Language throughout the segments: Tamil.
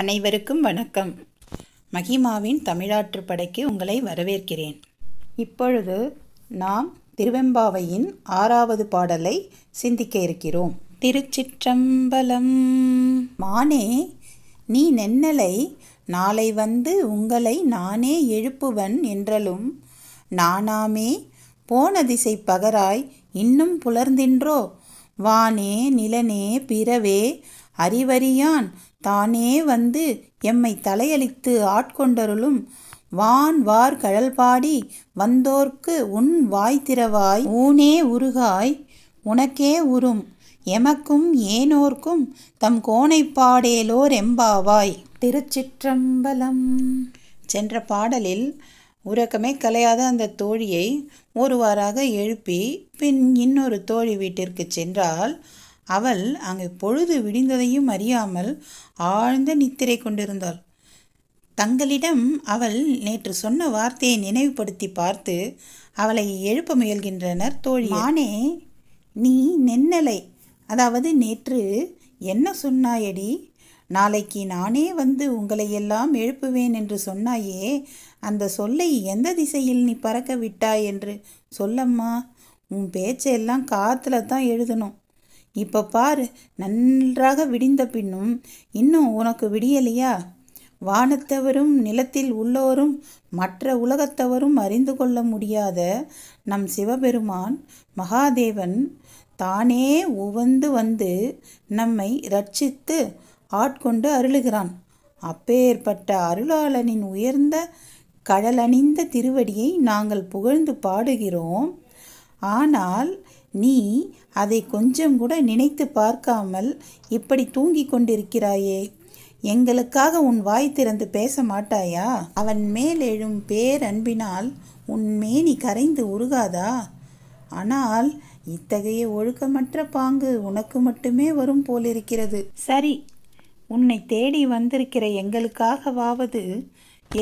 அனைவருக்கும் வணக்கம் மகிமாவின் தமிழாற்று படைக்கு உங்களை வரவேற்கிறேன் இப்பொழுது நாம் திருவெம்பாவையின் ஆறாவது பாடலை சிந்திக்க இருக்கிறோம் திருச்சிற்றம்பலம் மானே நீ நென்னலை நாளை வந்து உங்களை நானே எழுப்புவன் என்றலும் நானாமே போன திசை பகராய் இன்னும் புலர்ந்தின்றோ வானே நிலனே பிறவே அறிவறியான் தானே வந்து எம்மை தலையளித்து ஆட்கொண்டருளும் வான் வார் கழல் பாடி வந்தோர்க்கு உன் வாய் திறவாய் ஊனே உருகாய் உனக்கே உரும் எமக்கும் ஏனோர்க்கும் தம் கோணைப்பாடேலோர் எம்பாவாய் திருச்சிற்றம்பலம் சென்ற பாடலில் உறக்கமே கலையாத அந்த தோழியை ஒருவாராக எழுப்பி பின் இன்னொரு தோழி வீட்டிற்கு சென்றால் அவள் அங்கு பொழுது விடிந்ததையும் அறியாமல் ஆழ்ந்த நித்திரை கொண்டிருந்தாள் தங்களிடம் அவள் நேற்று சொன்ன வார்த்தையை நினைவுபடுத்தி பார்த்து அவளை எழுப்ப முயல்கின்றனர் தோழி ஆனே நீ நென்னலை அதாவது நேற்று என்ன சொன்னாயடி நாளைக்கு நானே வந்து உங்களை எல்லாம் எழுப்புவேன் என்று சொன்னாயே அந்த சொல்லை எந்த திசையில் நீ பறக்க விட்டாய் என்று சொல்லம்மா உன் பேச்சையெல்லாம் காற்றுல தான் எழுதணும் இப்போ பாரு நன்றாக விடிந்த பின்னும் இன்னும் உனக்கு விடியலையா வானத்தவரும் நிலத்தில் உள்ளோரும் மற்ற உலகத்தவரும் அறிந்து கொள்ள முடியாத நம் சிவபெருமான் மகாதேவன் தானே உவந்து வந்து நம்மை ரட்சித்து ஆட்கொண்டு அருளுகிறான் அப்பேற்பட்ட அருளாளனின் உயர்ந்த கடலணிந்த திருவடியை நாங்கள் புகழ்ந்து பாடுகிறோம் ஆனால் நீ அதை கொஞ்சம் கூட நினைத்து பார்க்காமல் இப்படி தூங்கி கொண்டிருக்கிறாயே எங்களுக்காக உன் வாய் திறந்து பேச மாட்டாயா அவன் மேல் எழும் பேரன்பினால் உன் மேனி கரைந்து உருகாதா ஆனால் இத்தகைய ஒழுக்கமற்ற பாங்கு உனக்கு மட்டுமே வரும் போலிருக்கிறது சரி உன்னை தேடி வந்திருக்கிற எங்களுக்காகவாவது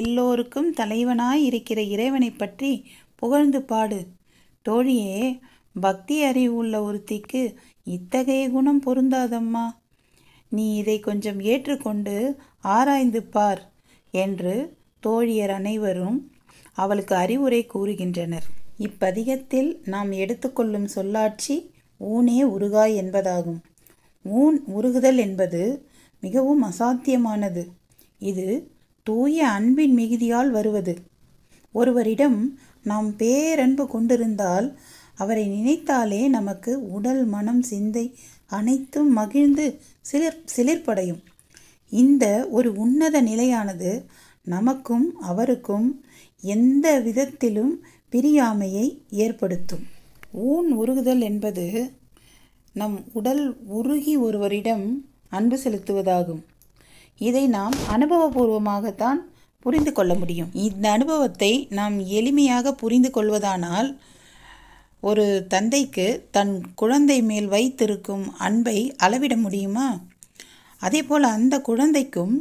எல்லோருக்கும் தலைவனாய் இருக்கிற இறைவனை பற்றி புகழ்ந்து பாடு தோழியே பக்தி அறிவு உள்ள ஒருத்திக்கு இத்தகைய குணம் பொருந்தாதம்மா நீ இதை கொஞ்சம் ஏற்றுக்கொண்டு ஆராய்ந்து பார் என்று தோழியர் அனைவரும் அவளுக்கு அறிவுரை கூறுகின்றனர் இப்பதிகத்தில் நாம் எடுத்துக்கொள்ளும் சொல்லாட்சி ஊனே உருகாய் என்பதாகும் ஊன் உருகுதல் என்பது மிகவும் அசாத்தியமானது இது தூய அன்பின் மிகுதியால் வருவது ஒருவரிடம் நாம் பேரன்பு கொண்டிருந்தால் அவரை நினைத்தாலே நமக்கு உடல் மனம் சிந்தை அனைத்தும் மகிழ்ந்து சிலிர் சிலிர்ப்படையும் இந்த ஒரு உன்னத நிலையானது நமக்கும் அவருக்கும் எந்த விதத்திலும் பிரியாமையை ஏற்படுத்தும் ஊன் உருகுதல் என்பது நம் உடல் உருகி ஒருவரிடம் அன்பு செலுத்துவதாகும் இதை நாம் அனுபவபூர்வமாகத்தான் புரிந்து கொள்ள முடியும் இந்த அனுபவத்தை நாம் எளிமையாக புரிந்து கொள்வதானால் ஒரு தந்தைக்கு தன் குழந்தை மேல் வைத்திருக்கும் அன்பை அளவிட முடியுமா அதே போல் அந்த குழந்தைக்கும்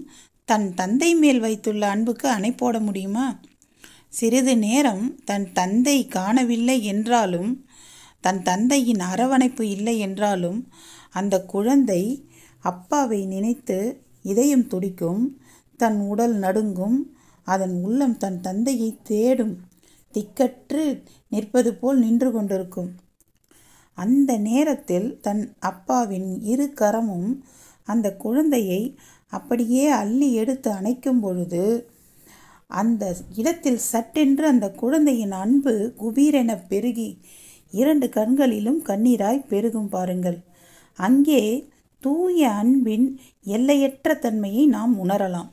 தன் தந்தை மேல் வைத்துள்ள அன்புக்கு அணை போட முடியுமா சிறிது நேரம் தன் தந்தை காணவில்லை என்றாலும் தன் தந்தையின் அரவணைப்பு இல்லை என்றாலும் அந்த குழந்தை அப்பாவை நினைத்து இதயம் துடிக்கும் தன் உடல் நடுங்கும் அதன் உள்ளம் தன் தந்தையை தேடும் திக்கற்று நிற்பது போல் நின்று கொண்டிருக்கும் அந்த நேரத்தில் தன் அப்பாவின் இரு கரமும் அந்த குழந்தையை அப்படியே அள்ளி எடுத்து அணைக்கும் பொழுது அந்த இடத்தில் சட்டென்று அந்த குழந்தையின் அன்பு குபீரென பெருகி இரண்டு கண்களிலும் கண்ணீராய் பெருகும் பாருங்கள் அங்கே தூய அன்பின் எல்லையற்ற தன்மையை நாம் உணரலாம்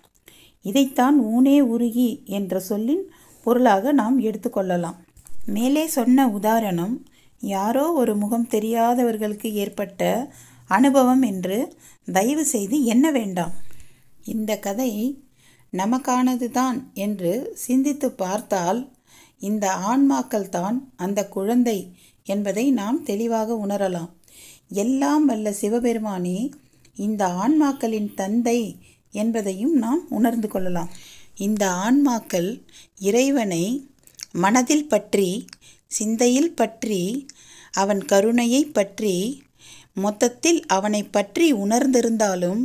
இதைத்தான் ஊனே உருகி என்ற சொல்லின் பொருளாக நாம் எடுத்துக்கொள்ளலாம் மேலே சொன்ன உதாரணம் யாரோ ஒரு முகம் தெரியாதவர்களுக்கு ஏற்பட்ட அனுபவம் என்று தயவு செய்து என்ன வேண்டாம் இந்த கதை நமக்கானது தான் என்று சிந்தித்து பார்த்தால் இந்த ஆன்மாக்கள் தான் அந்த குழந்தை என்பதை நாம் தெளிவாக உணரலாம் எல்லாம் வல்ல சிவபெருமானே இந்த ஆன்மாக்களின் தந்தை என்பதையும் நாம் உணர்ந்து கொள்ளலாம் இந்த ஆன்மாக்கள் இறைவனை மனதில் பற்றி சிந்தையில் பற்றி அவன் கருணையை பற்றி மொத்தத்தில் அவனை பற்றி உணர்ந்திருந்தாலும்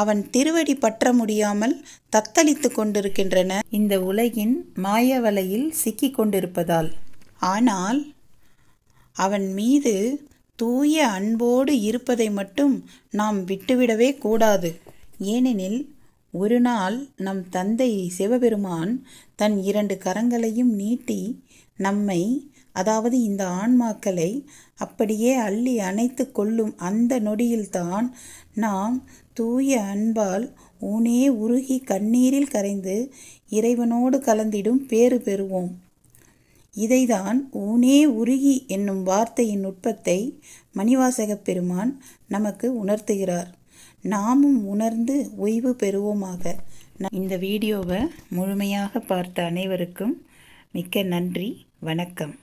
அவன் திருவடி பற்ற முடியாமல் தத்தளித்து கொண்டிருக்கின்றன இந்த உலகின் மாயவலையில் சிக்கி கொண்டிருப்பதால் ஆனால் அவன் மீது தூய அன்போடு இருப்பதை மட்டும் நாம் விட்டுவிடவே கூடாது ஏனெனில் ஒரு நாள் நம் தந்தை சிவபெருமான் தன் இரண்டு கரங்களையும் நீட்டி நம்மை அதாவது இந்த ஆன்மாக்களை அப்படியே அள்ளி அணைத்து கொள்ளும் அந்த நொடியில்தான் நாம் தூய அன்பால் ஊனே உருகி கண்ணீரில் கரைந்து இறைவனோடு கலந்திடும் பேறு பெறுவோம் இதைதான் ஊனே உருகி என்னும் வார்த்தையின் நுட்பத்தை மணிவாசகப் பெருமான் நமக்கு உணர்த்துகிறார் நாமும் உணர்ந்து ஓய்வு பெறுவோமாக இந்த வீடியோவை முழுமையாக பார்த்த அனைவருக்கும் மிக்க நன்றி வணக்கம்